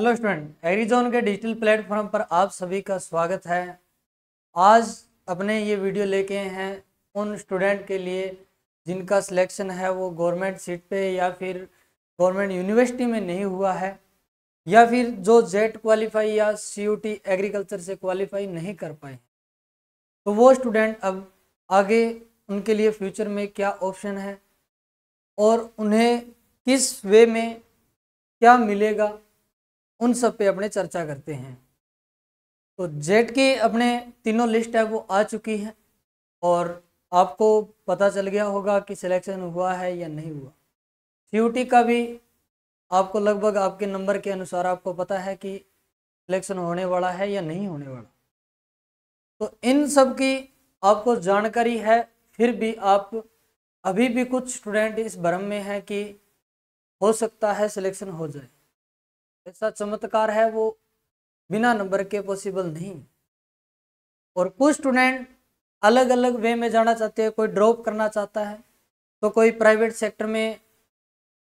hello student एग्रीजोन के digital platform पर आप सभी का स्वागत है आज अपने ये वीडियो लेके हैं उन स्टूडेंट के लिए जिनका सिलेक्शन है वो गवर्नमेंट सीट पे या फिर गवर्नमेंट यूनिवर्सिटी में नहीं हुआ है या फिर जो जेट क्वालिफाई या सीयूटी एग्रीकल्चर से क्वालिफाई नहीं कर पाए तो वो स्टूडेंट अब आगे उनके लिए फ्यूचर में क्या ऑप्शन है और उन्हें किस वे में क्या मिलेगा उन सब पे अपने चर्चा करते हैं तो जेट की अपने तीनों लिस्ट है वो आ चुकी है और आपको पता चल गया होगा कि सिलेक्शन हुआ है या नहीं हुआ सी का भी आपको लगभग आपके नंबर के अनुसार आपको पता है कि सिलेक्शन होने वाला है या नहीं होने वाला तो इन सब की आपको जानकारी है फिर भी आप अभी भी कुछ स्टूडेंट इस भ्रम में हैं कि हो सकता है सिलेक्शन हो जाए ऐसा चमत्कार है वो बिना नंबर के पॉसिबल नहीं और कुछ स्टूडेंट अलग अलग वे में जाना चाहते हैं कोई ड्रॉप करना चाहता है तो कोई प्राइवेट सेक्टर में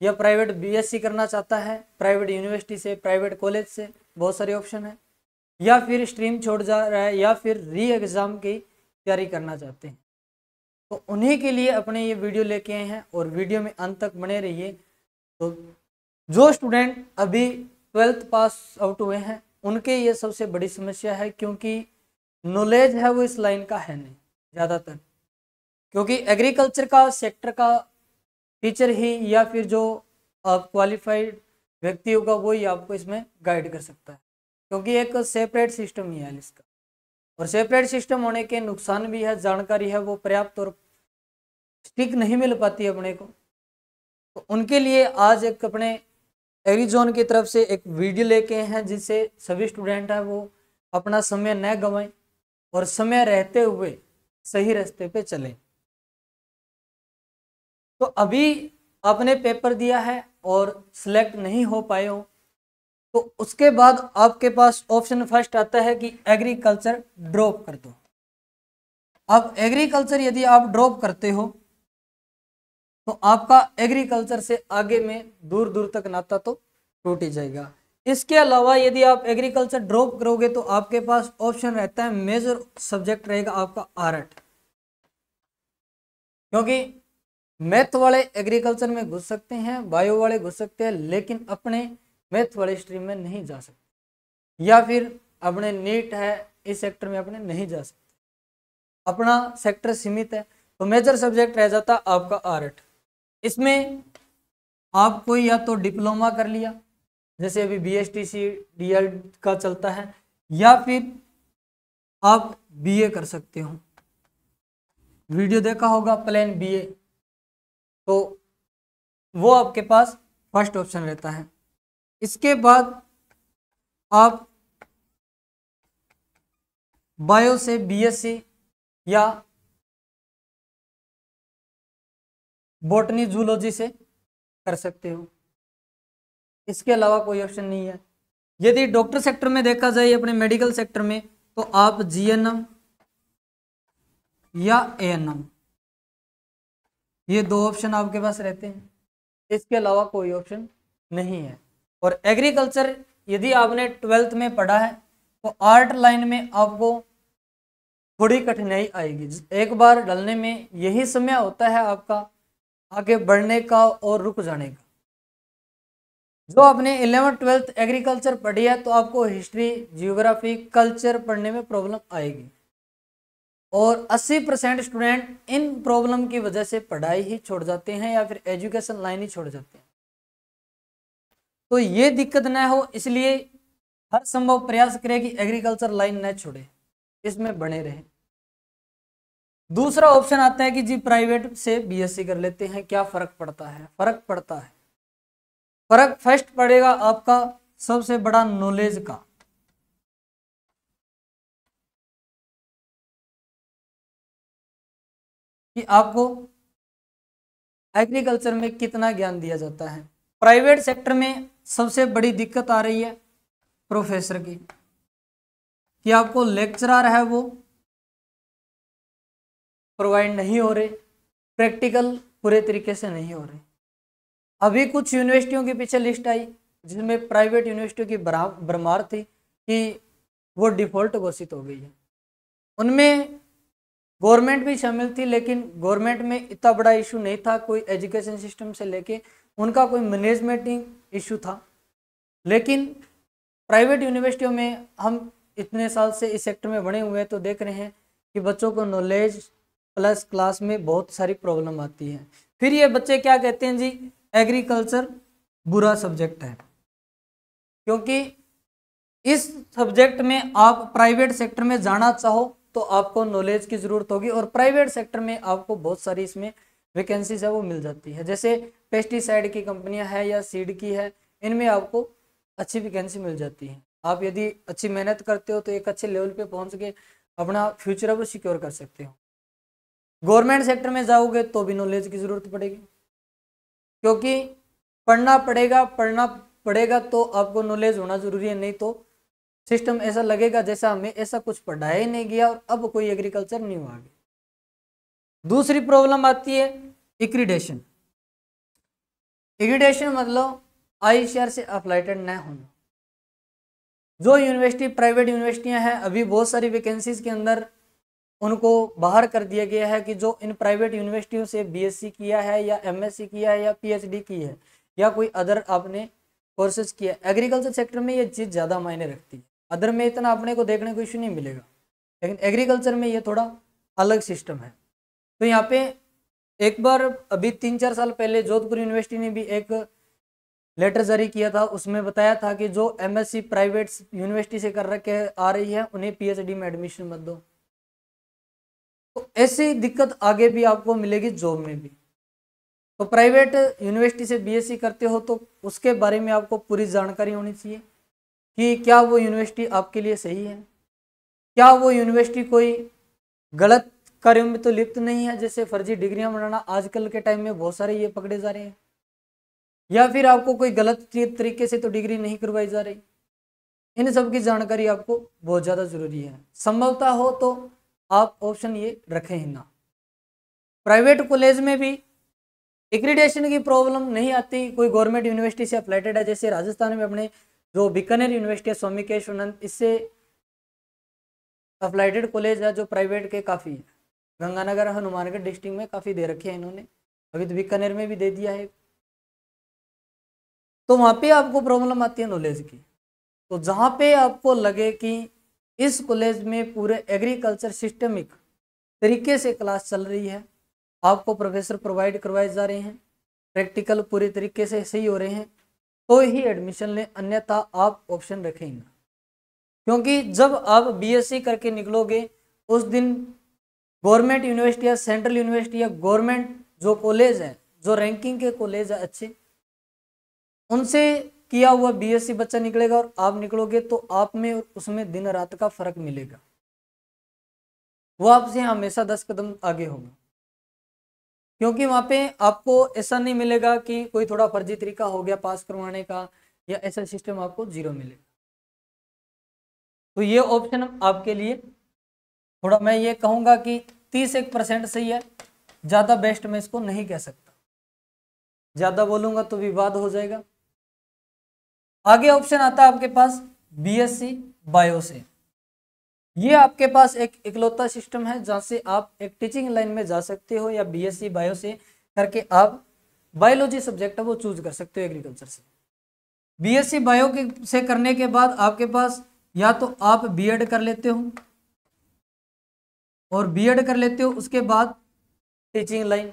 या प्राइवेट बीएससी करना चाहता है प्राइवेट यूनिवर्सिटी से प्राइवेट कॉलेज से बहुत सारे ऑप्शन है या फिर स्ट्रीम छोड़ जा रहा है या फिर री एग्ज़ाम की तैयारी करना चाहते हैं तो उन्हीं के लिए अपने ये वीडियो लेके आए हैं और वीडियो में अंत तक बने रहिए तो जो स्टूडेंट अभी ट्वेल्थ पास आउट हुए हैं उनके ये सबसे बड़ी समस्या है क्योंकि नॉलेज है वो इस लाइन का है नहीं ज़्यादातर क्योंकि एग्रीकल्चर का सेक्टर का टीचर ही या फिर जो क्वालिफाइड व्यक्ति होगा वो ही आपको इसमें गाइड कर सकता है क्योंकि एक सेपरेट सिस्टम ही है इसका और सेपरेट सिस्टम होने के नुकसान भी है जानकारी है वो पर्याप्त और स्टिक नहीं मिल पाती अपने को तो उनके लिए आज एक अपने एरिजोन की तरफ से एक वीडियो लेके हैं जिससे सभी स्टूडेंट हैं वो अपना समय न गंवाएं और समय रहते हुए सही रास्ते पे चलें तो अभी आपने पेपर दिया है और सिलेक्ट नहीं हो पाए हो तो उसके बाद आपके पास ऑप्शन फर्स्ट आता है कि एग्रीकल्चर ड्रॉप कर दो अब एग्रीकल्चर यदि आप ड्रॉप करते हो तो आपका एग्रीकल्चर से आगे में दूर दूर तक नाता तो टूट ही जाएगा इसके अलावा यदि आप एग्रीकल्चर ड्रॉप करोगे तो आपके पास ऑप्शन रहता है मेजर सब्जेक्ट रहेगा आपका आर्ट क्योंकि मैथ वाले एग्रीकल्चर में घुस सकते हैं बायो वाले घुस सकते हैं लेकिन अपने मैथ वाले स्ट्रीम में नहीं जा सकते या फिर अपने नीट है इस सेक्टर में अपने नहीं जा सकते अपना सेक्टर सीमित है तो मेजर सब्जेक्ट रह जाता आपका आर्ट इसमें आप कोई या तो डिप्लोमा कर लिया जैसे अभी B S T C D L का चलता है या फिर आप बी ए कर सकते हो वीडियो देखा होगा प्लान बी ए तो वो आपके पास फर्स्ट ऑप्शन रहता है इसके बाद आप बायो से बीएससी या बोटनी जूलॉजी से कर सकते हो इसके अलावा कोई ऑप्शन नहीं है यदि डॉक्टर सेक्टर में देखा जाए अपने मेडिकल सेक्टर में तो आप जीएनएम या एएनएम ये दो ऑप्शन आपके पास रहते हैं इसके अलावा कोई ऑप्शन नहीं है और एग्रीकल्चर यदि आपने ट्वेल्थ में पढ़ा है तो आर्ट लाइन में आपको थोड़ी कठिनाई आएगी एक बार डलने में यही समय होता है आपका आगे बढ़ने का और रुक जाने का जो आपने इलेवन ट्वेल्थ एग्रीकल्चर पढ़ी है तो आपको हिस्ट्री जियोग्राफी कल्चर पढ़ने में प्रॉब्लम आएगी और 80 परसेंट स्टूडेंट इन प्रॉब्लम की वजह से पढ़ाई ही छोड़ जाते हैं या फिर एजुकेशन लाइन ही छोड़ जाते हैं तो ये दिक्कत ना हो इसलिए हर संभव प्रयास करें कि एग्रीकल्चर लाइन न छोड़े इसमें बने रहें दूसरा ऑप्शन आता है कि जी प्राइवेट से बीएससी कर लेते हैं क्या फर्क पड़ता है फर्क पड़ता है फर्क फर्स्ट पड़ेगा आपका सबसे बड़ा नॉलेज का कि आपको एग्रीकल्चर में कितना ज्ञान दिया जाता है प्राइवेट सेक्टर में सबसे बड़ी दिक्कत आ रही है प्रोफेसर की कि आपको लेक्चरर है वो प्रोवाइड नहीं हो रहे प्रैक्टिकल पूरे तरीके से नहीं हो रहे अभी कुछ यूनिवर्सिटियों के पीछे लिस्ट आई जिसमें प्राइवेट यूनिवर्सिटियों की भरमार थी कि वो डिफ़ॉल्ट घोषित हो गई है उनमें गवर्नमेंट भी शामिल थी लेकिन गवर्नमेंट में इतना बड़ा इशू नहीं था कोई एजुकेशन सिस्टम से लेके उनका कोई मैनेजमेंटिंग इशू था लेकिन प्राइवेट यूनिवर्सिटियों में हम इतने साल से इस सेक्टर में बने हुए हैं तो देख रहे हैं कि बच्चों को नॉलेज प्लस क्लास में बहुत सारी प्रॉब्लम आती है फिर ये बच्चे क्या कहते हैं जी एग्रीकल्चर बुरा सब्जेक्ट है क्योंकि इस सब्जेक्ट में आप प्राइवेट सेक्टर में जाना चाहो तो आपको नॉलेज की ज़रूरत होगी और प्राइवेट सेक्टर में आपको बहुत सारी इसमें वैकेंसीज है वो मिल जाती है जैसे पेस्टिसाइड की कंपनियां है या सीड की है इनमें आपको अच्छी वैकेंसी मिल जाती है आप यदि अच्छी मेहनत करते हो तो एक अच्छे लेवल पे पहुंच के अपना फ्यूचर अब सिक्योर कर सकते हो गवर्नमेंट सेक्टर में जाओगे तो भी नॉलेज की ज़रूरत पड़ेगी क्योंकि पढ़ना पड़ेगा पढ़ना पड़ेगा तो आपको नॉलेज होना ज़रूरी है नहीं तो सिस्टम ऐसा लगेगा जैसा हमें ऐसा कुछ पढ़ाया ही नहीं गया और अब कोई एग्रीकल्चर नहीं हुआ दूसरी प्रॉब्लम आती है इक्रीडेशन इक्रीडेशन मतलब आई शेयर से अपलाइटेड न होना जो यूनिवर्सिटी प्राइवेट यूनिवर्सिटियां हैं अभी बहुत सारी वैकेंसीज के अंदर उनको बाहर कर दिया गया है कि जो इन प्राइवेट यूनिवर्सिटियों से बीएससी किया है या एमएससी किया है या पीएचडी की है या कोई अदर आपने कोर्सेज किया है एग्रीकल्चर सेक्टर में ये चीज़ ज़्यादा मायने रखती है अदर में इतना अपने को देखने को इश्यू नहीं मिलेगा लेकिन एग्रीकल्चर में ये थोड़ा अलग सिस्टम है तो यहाँ पे एक बार अभी तीन चार साल पहले जोधपुर यूनिवर्सिटी ने भी एक लेटर जारी किया था उसमें बताया था कि जो एमएससी प्राइवेट यूनिवर्सिटी से कर रखे आ रही है उन्हें पीएचडी में एडमिशन मत दो तो ऐसी दिक्कत आगे भी आपको मिलेगी जॉब में भी तो प्राइवेट यूनिवर्सिटी से बीएससी करते हो तो उसके बारे में आपको पूरी जानकारी होनी चाहिए कि क्या वो यूनिवर्सिटी आपके लिए सही है क्या वो यूनिवर्सिटी कोई गलत कार्यों में तो लिप्त नहीं है जैसे फर्जी डिग्रियां बनाना आजकल के टाइम में बहुत सारे ये पकड़े जा रहे हैं या फिर आपको कोई गलत तरीके से तो डिग्री नहीं करवाई जा रही इन सब की जानकारी आपको बहुत ज़्यादा ज़रूरी है संभवता हो तो आप ऑप्शन ये रखें ना प्राइवेट कॉलेज में भी एक्रीडेशन की प्रॉब्लम नहीं आती कोई गवर्नमेंट यूनिवर्सिटी से अपलाइटेड है जैसे राजस्थान में अपने जो बीकानेर यूनिवर्सिटी है स्वामी केशवानंद इससे अपलाइटेड कॉलेज है जो प्राइवेट के काफ़ी है गंगानगर हनुमानगढ़ डिस्ट्रिक्ट में काफ़ी दे रखे हैं इन्होंने अभी तो बीकानेर में भी दे दिया है तो वहाँ पे आपको प्रॉब्लम आती है नॉलेज की तो जहाँ पे आपको लगे कि इस कॉलेज में पूरे एग्रीकल्चर सिस्टमिक तरीके से क्लास चल रही है आपको प्रोफेसर प्रोवाइड करवाए जा रहे हैं प्रैक्टिकल पूरे तरीके से सही हो रहे हैं तो ही एडमिशन लें अन्यथा आप ऑप्शन रखेंगे क्योंकि जब आप बीएससी करके निकलोगे उस दिन गवर्नमेंट यूनिवर्सिटी या सेंट्रल यूनिवर्सिटी या गवर्नमेंट जो कॉलेज है जो रैंकिंग के कॉलेज हैं अच्छे उनसे किया हुआ बीएससी बच्चा निकलेगा और आप निकलोगे तो आप में और उसमें दिन रात का फर्क मिलेगा वो आपसे हमेशा दस कदम आगे होगा क्योंकि वहां पे आपको ऐसा नहीं मिलेगा कि कोई थोड़ा फर्जी तरीका हो गया पास करवाने का या ऐसा सिस्टम आपको जीरो मिलेगा तो ये ऑप्शन आपके लिए थोड़ा मैं ये कहूंगा कि तीस एक परसेंट सही है ज़्यादा बेस्ट मैं इसको नहीं कह सकता ज़्यादा बोलूंगा तो विवाद हो जाएगा आगे ऑप्शन आता है आपके पास बीएससी बायो से ये आपके पास एक इकलौता सिस्टम है जहाँ से आप एक टीचिंग लाइन में जा सकते हो या बीएससी बायो से करके आप बायोलॉजी सब्जेक्ट है वो चूज कर सकते हो एग्रीकल्चर से बीएससी बायो के से करने के बाद आपके पास या तो आप बीएड कर लेते हो और बीएड कर लेते हो उसके बाद टीचिंग लाइन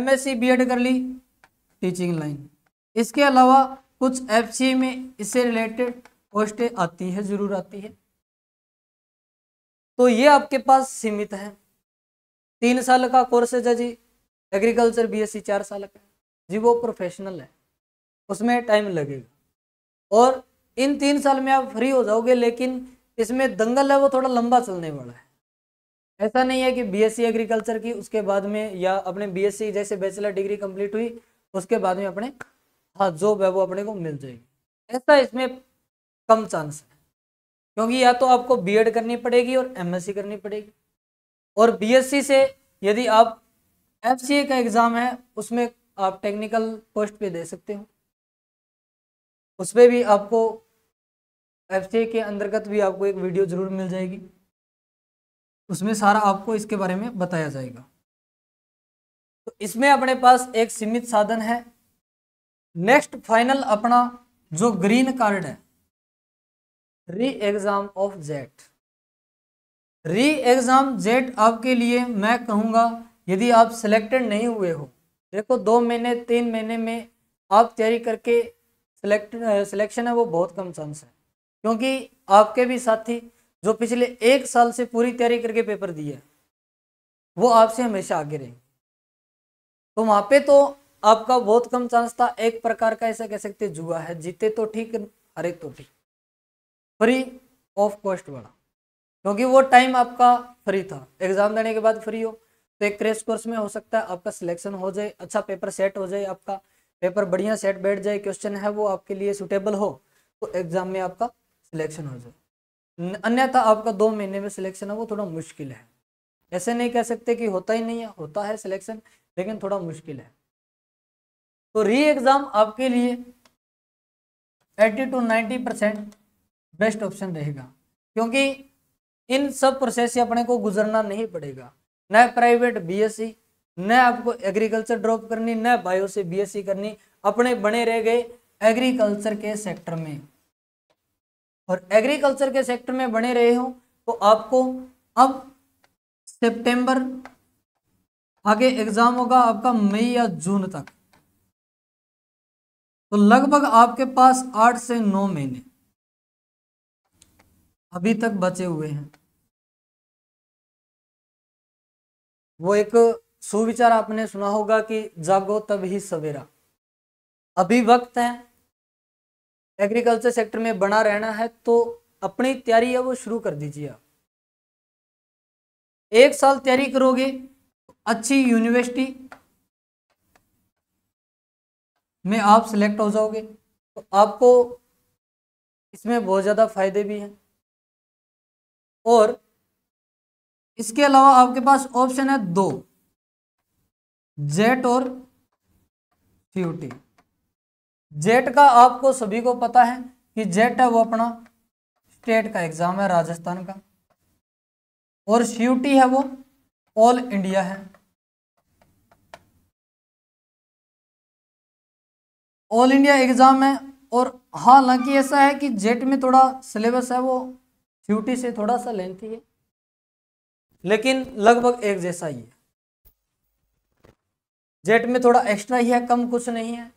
एमएससी बीएड कर ली टीचिंग लाइन इसके अलावा कुछ एफ में इससे रिलेटेड पोस्टें आती है ज़रूर आती है तो ये आपके पास सीमित है तीन साल का कोर्स है जी एग्रीकल्चर बीएससी चार साल का जी वो प्रोफेशनल है उसमें टाइम लगेगा और इन तीन साल में आप फ्री हो जाओगे लेकिन इसमें दंगल है वो थोड़ा लंबा चलने वाला है ऐसा नहीं है कि बीएससी एग्रीकल्चर की उसके बाद में या अपने बीएससी जैसे बैचलर डिग्री कंप्लीट हुई उसके बाद में अपने हाँ जॉब है वो अपने को मिल जाएगी ऐसा इसमें कम चांस है क्योंकि या तो आपको बीएड करनी पड़ेगी और एमएससी करनी पड़ेगी और बीएससी से यदि आप एफसीए का एग्ज़ाम है उसमें आप टेक्निकल पोस्ट पे दे सकते हो उसमें भी आपको एफ के अंतर्गत भी आपको एक वीडियो ज़रूर मिल जाएगी उसमें सारा आपको इसके बारे में बताया जाएगा तो इसमें अपने पास एक सीमित साधन है नेक्स्ट फाइनल अपना जो ग्रीन कार्ड है re exam of JET re exam JET आपके लिए मैं कहूँगा यदि आप सिलेक्टेड नहीं हुए हो देखो दो महीने तीन महीने में आप तैयारी करके सिलेक्ट सिलेक्शन है वो बहुत कम चांस है क्योंकि आपके भी साथी जो पिछले एक साल से पूरी तैयारी करके पेपर दिए वो आपसे हमेशा आगे रहेंगे तो वहाँ पे तो आपका बहुत कम चांस था एक प्रकार का ऐसा कह सकते जुआ है जीते तो ठीक हरे तो ठीक फ्री ऑफ कॉस्ट वाला क्योंकि वो टाइम आपका फ्री था एग्जाम देने के बाद फ्री हो तो एक क्रेश कोर्स में हो सकता है आपका सिलेक्शन हो जाए अच्छा पेपर सेट हो जाए आपका पेपर बढ़िया सेट बैठ जाए क्वेश्चन है वो आपके लिए सुटेबल हो तो एग्जाम में आपका सिलेक्शन हो जाए अन्यथा आपका दो महीने में सिलेक्शन है वो थोड़ा मुश्किल है ऐसे नहीं कह सकते कि होता ही नहीं है होता है सिलेक्शन लेकिन थोड़ा मुश्किल है तो री एग्जाम आपके लिए 80 टू 90 परसेंट बेस्ट ऑप्शन रहेगा क्योंकि इन सब प्रोसेस से अपने को गुजरना नहीं पड़ेगा न प्राइवेट बीएससी न आपको एग्रीकल्चर ड्रॉप करनी न बायो से बीएससी करनी अपने बने रह गए एग्रीकल्चर के सेक्टर में और एग्रीकल्चर के सेक्टर में बने रहे हो तो आपको अब सितंबर आगे एग्जाम होगा आपका मई या जून तक तो लगभग आपके पास आठ से नौ महीने अभी तक बचे हुए हैं वो एक सुविचार आपने सुना होगा कि जागो तब ही सवेरा अभी वक्त है एग्रीकल्चर सेक्टर में बना रहना है तो अपनी तैयारी है वो शुरू कर दीजिए आप एक साल तैयारी करोगे अच्छी यूनिवर्सिटी में आप सेलेक्ट हो जाओगे तो आपको इसमें बहुत ज़्यादा फ़ायदे भी हैं और इसके अलावा आपके पास ऑप्शन है दो जेट और फ्यूटी जेट का आपको सभी को पता है कि जेट है वो अपना स्टेट का एग्ज़ाम है राजस्थान का और श्यूटी है वो ऑल इंडिया है ऑल इंडिया एग्ज़ाम है और हालांकि ऐसा है कि जेट में थोड़ा सिलेबस है वो यूटी से थोड़ा सा लेंथी है लेकिन लगभग एक जैसा ही है जेट में थोड़ा एक्स्ट्रा ही है कम कुछ नहीं है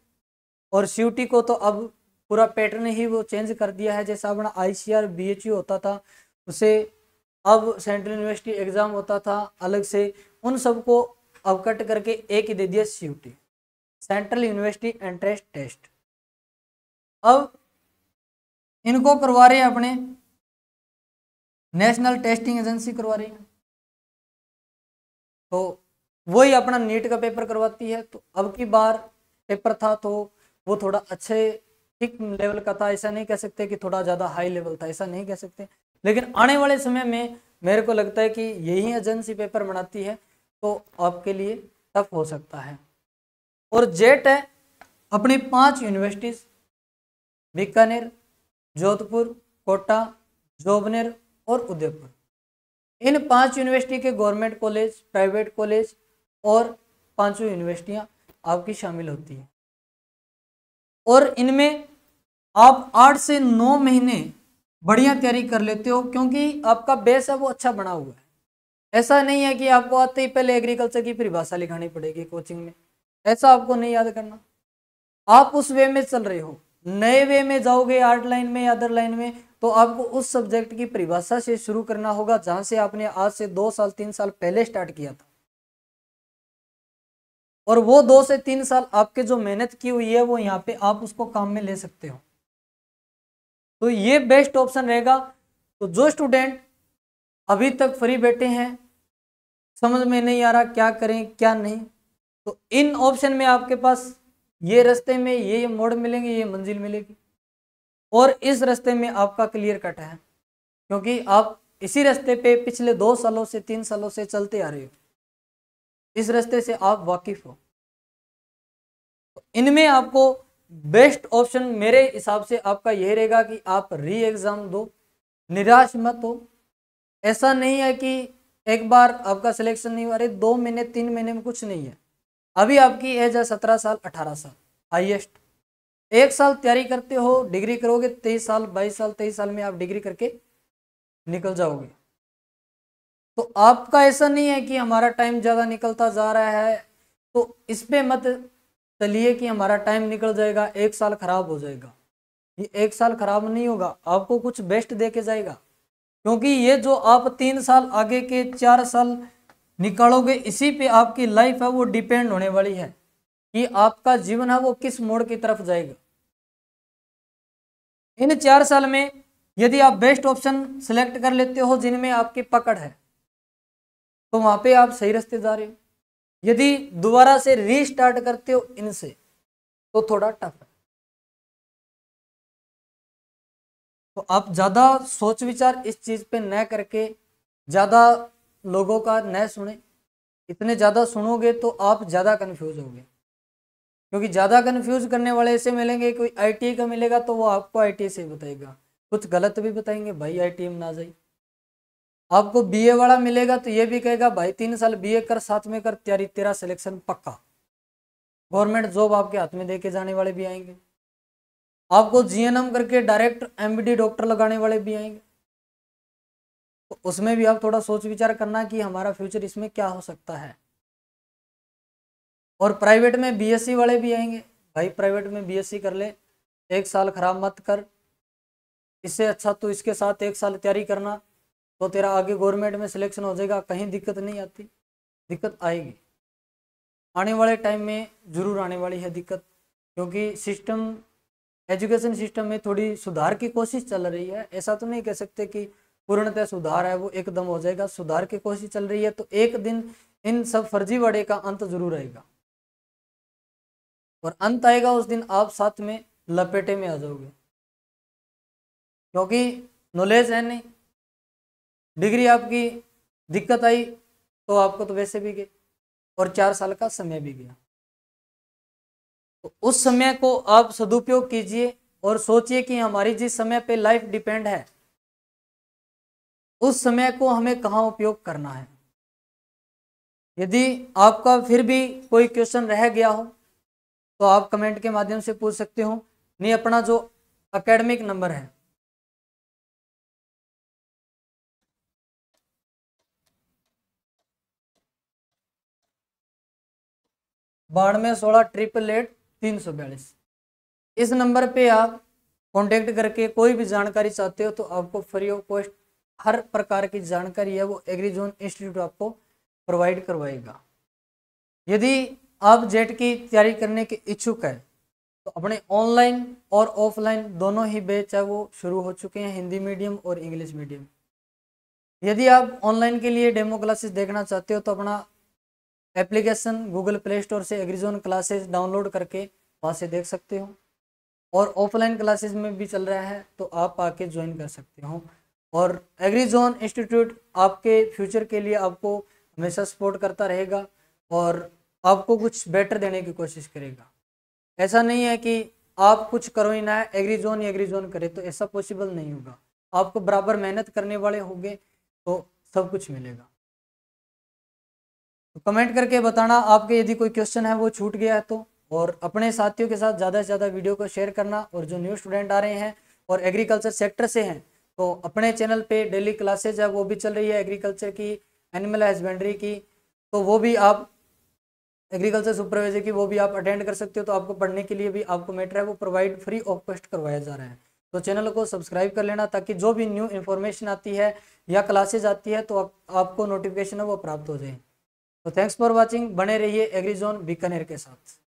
और सी को तो अब पूरा पैटर्न ही वो चेंज कर दिया है जैसा अपना आईसीआर बीएचयू e होता था उसे अब सेंट्रल यूनिवर्सिटी एग्ज़ाम होता था अलग से उन सबको अब कट करके एक ही दे दिया C central university entrance test अब इनको करवा रहे हैं अपने नेशनल टेस्टिंग एजेंसी करवा रही है तो वही अपना नीट का पेपर करवाती है तो अब की बार पेपर था तो वो थोड़ा अच्छे ठीक लेवल का था ऐसा नहीं कह सकते कि थोड़ा ज़्यादा हाई लेवल था ऐसा नहीं कह सकते लेकिन आने वाले समय में मेरे को लगता है कि यही एजेंसी पेपर बनाती है तो आपके लिए टफ हो सकता है और जेट है अपनी पांच यूनिवर्सिटीज बीकानेर जोधपुर कोटा जोबनेर और उदयपुर इन पांच यूनिवर्सिटी के गवर्नमेंट कॉलेज प्राइवेट कॉलेज और पांचों यूनिवर्सिटियां आपकी शामिल होती हैं और इनमें आप आठ से नौ महीने बढ़िया तैयारी कर लेते हो क्योंकि आपका बेस है वो अच्छा बना हुआ है ऐसा नहीं है कि आपको आते ही पहले एग्रीकल्चर की परिभाषा लिखानी पड़ेगी कोचिंग में ऐसा आपको नहीं याद करना आप उस वे में चल रहे हो नए वे में जाओगे आर्ट लाइन में या अदर लाइन में तो आपको उस सब्जेक्ट की परिभाषा से शुरू करना होगा जहां से आपने आज से दो साल तीन साल पहले स्टार्ट किया था और वो दो से तीन साल आपके जो मेहनत की हुई है वो यहाँ पे आप उसको काम में ले सकते हो तो ये बेस्ट ऑप्शन रहेगा तो जो स्टूडेंट अभी तक फ्री बैठे हैं समझ में नहीं आ रहा क्या करें क्या नहीं तो इन ऑप्शन में आपके पास ये रास्ते में ये मोड़ मिलेंगे ये मंजिल मिलेगी और इस रास्ते में आपका क्लियर कट है क्योंकि आप इसी रास्ते पे पिछले दो सालों से तीन सालों से चलते आ रहे हो इस रास्ते से आप वाकिफ हो तो इनमें आपको बेस्ट ऑप्शन मेरे हिसाब से आपका यह रहेगा कि आप री एग्ज़ाम दो निराश मत हो ऐसा नहीं है कि एक बार आपका सिलेक्शन नहीं हुआ अरे दो महीने तीन महीने में कुछ नहीं है अभी आपकी एज है सत्रह साल अठारह साल हाइएस्ट एक साल तैयारी करते हो डिग्री करोगे तेईस साल बाईस साल तेईस साल में आप डिग्री करके निकल जाओगे तो आपका ऐसा नहीं है कि हमारा टाइम ज़्यादा निकलता जा रहा है तो इस पर मत चलिए कि हमारा टाइम निकल जाएगा एक साल खराब हो जाएगा ये एक साल खराब नहीं होगा आपको कुछ बेस्ट दे जाएगा क्योंकि ये जो आप तीन साल आगे के चार साल निकालोगे इसी पे आपकी लाइफ है वो डिपेंड होने वाली है कि आपका जीवन है वो किस मोड़ की तरफ जाएगा इन चार साल में यदि आप बेस्ट ऑप्शन सेलेक्ट कर लेते हो जिनमें आपकी पकड़ है तो वहां पे आप सही रास्ते जा रहे हो यदि दोबारा से रीस्टार्ट करते हो इनसे तो थोड़ा टफ है तो आप ज़्यादा सोच विचार इस चीज़ पे न करके ज़्यादा लोगों का न सुने इतने ज़्यादा सुनोगे तो आप ज़्यादा कन्फ्यूज होंगे क्योंकि ज़्यादा कन्फ्यूज करने वाले ऐसे मिलेंगे कोई आई का मिलेगा तो वो आपको आई से बताएगा कुछ गलत भी बताएंगे भाई आई में ना जाइए आपको बीए वाला मिलेगा तो ये भी कहेगा भाई तीन साल बीए कर साथ में कर तैयारी तेरा सिलेक्शन पक्का गवर्नमेंट जॉब आपके हाथ में देके जाने वाले भी आएंगे आपको जीएनएम करके डायरेक्ट एमबीडी डॉक्टर लगाने वाले भी आएंगे तो उसमें भी आप थोड़ा सोच विचार करना कि हमारा फ्यूचर इसमें क्या हो सकता है और प्राइवेट में बीएससी वाले भी आएंगे भाई प्राइवेट में बीएससी कर ले एक साल खराब मत कर इससे अच्छा तो इसके साथ एक साल तैयारी करना तो तेरा आगे गवर्नमेंट में सिलेक्शन हो जाएगा कहीं दिक्कत नहीं आती दिक्कत आएगी आने वाले टाइम में ज़रूर आने वाली है दिक्कत क्योंकि सिस्टम एजुकेशन सिस्टम में थोड़ी सुधार की कोशिश चल रही है ऐसा तो नहीं कह सकते कि पूर्णतः सुधार है वो एकदम हो जाएगा सुधार की कोशिश चल रही है तो एक दिन इन सब फर्जीवाड़े का अंत जरूर आएगा और अंत आएगा उस दिन आप साथ में लपेटे में आ जाओगे क्योंकि नॉलेज है नहीं डिग्री आपकी दिक्कत आई तो आपको तो वैसे भी गए और चार साल का समय भी गया तो उस समय को आप सदुपयोग कीजिए और सोचिए कि हमारी जिस समय पे लाइफ डिपेंड है उस समय को हमें कहाँ उपयोग करना है यदि आपका फिर भी कोई क्वेश्चन रह गया हो तो आप कमेंट के माध्यम से पूछ सकते हो नहीं अपना जो एकेडमिक नंबर है बानवे सोलह ट्रिपल एट तीन सौ बयालीस इस नंबर पे आप कांटेक्ट करके कोई भी जानकारी चाहते हो तो आपको फ्री ऑफ कॉस्ट हर प्रकार की जानकारी है वो एग्री जोन इंस्टीट्यूट आपको प्रोवाइड करवाएगा यदि आप जेट की तैयारी करने के इच्छुक हैं तो अपने ऑनलाइन और ऑफलाइन दोनों ही बैच है वो शुरू हो चुके हैं हिंदी मीडियम और इंग्लिश मीडियम यदि आप ऑनलाइन के लिए डेमो क्लासेस देखना चाहते हो तो अपना एप्लीकेशन गूगल प्ले स्टोर से एग्रीजोन क्लासेस डाउनलोड करके वहाँ से देख सकते हो और ऑफलाइन क्लासेस में भी चल रहा है तो आप आके ज्वाइन कर सकते हो और एग्रीजोन इंस्टीट्यूट आपके फ्यूचर के लिए आपको हमेशा सपोर्ट करता रहेगा और आपको कुछ बेटर देने की कोशिश करेगा ऐसा नहीं है कि आप कुछ करो ही ना एग्रीजोन या एग्रीजोन करे तो ऐसा पॉसिबल नहीं होगा आपको बराबर मेहनत करने वाले होंगे तो सब कुछ मिलेगा तो कमेंट करके बताना आपके यदि कोई क्वेश्चन है वो छूट गया है तो और अपने साथियों के साथ ज़्यादा से ज़्यादा वीडियो को शेयर करना और जो न्यू स्टूडेंट आ रहे हैं और एग्रीकल्चर सेक्टर से हैं तो अपने चैनल पे डेली क्लासेज है वो भी चल रही है एग्रीकल्चर की एनिमल हस्बेंड्री की तो वो भी आप एग्रीकल्चर सुपरवाइजर की वो भी आप अटेंड कर सकते हो तो आपको पढ़ने के लिए भी आपको मेटर है वो प्रोवाइड फ्री ऑफ कॉस्ट करवाया जा रहा है तो चैनल को सब्सक्राइब कर लेना ताकि जो भी न्यू इन्फॉर्मेशन आती है या क्लासेज आती है तो आप, आपको नोटिफिकेशन है वो प्राप्त हो जाए तो थैंक्स फॉर वॉचिंग बने रहिए एग्रीजोन बीकानेर के साथ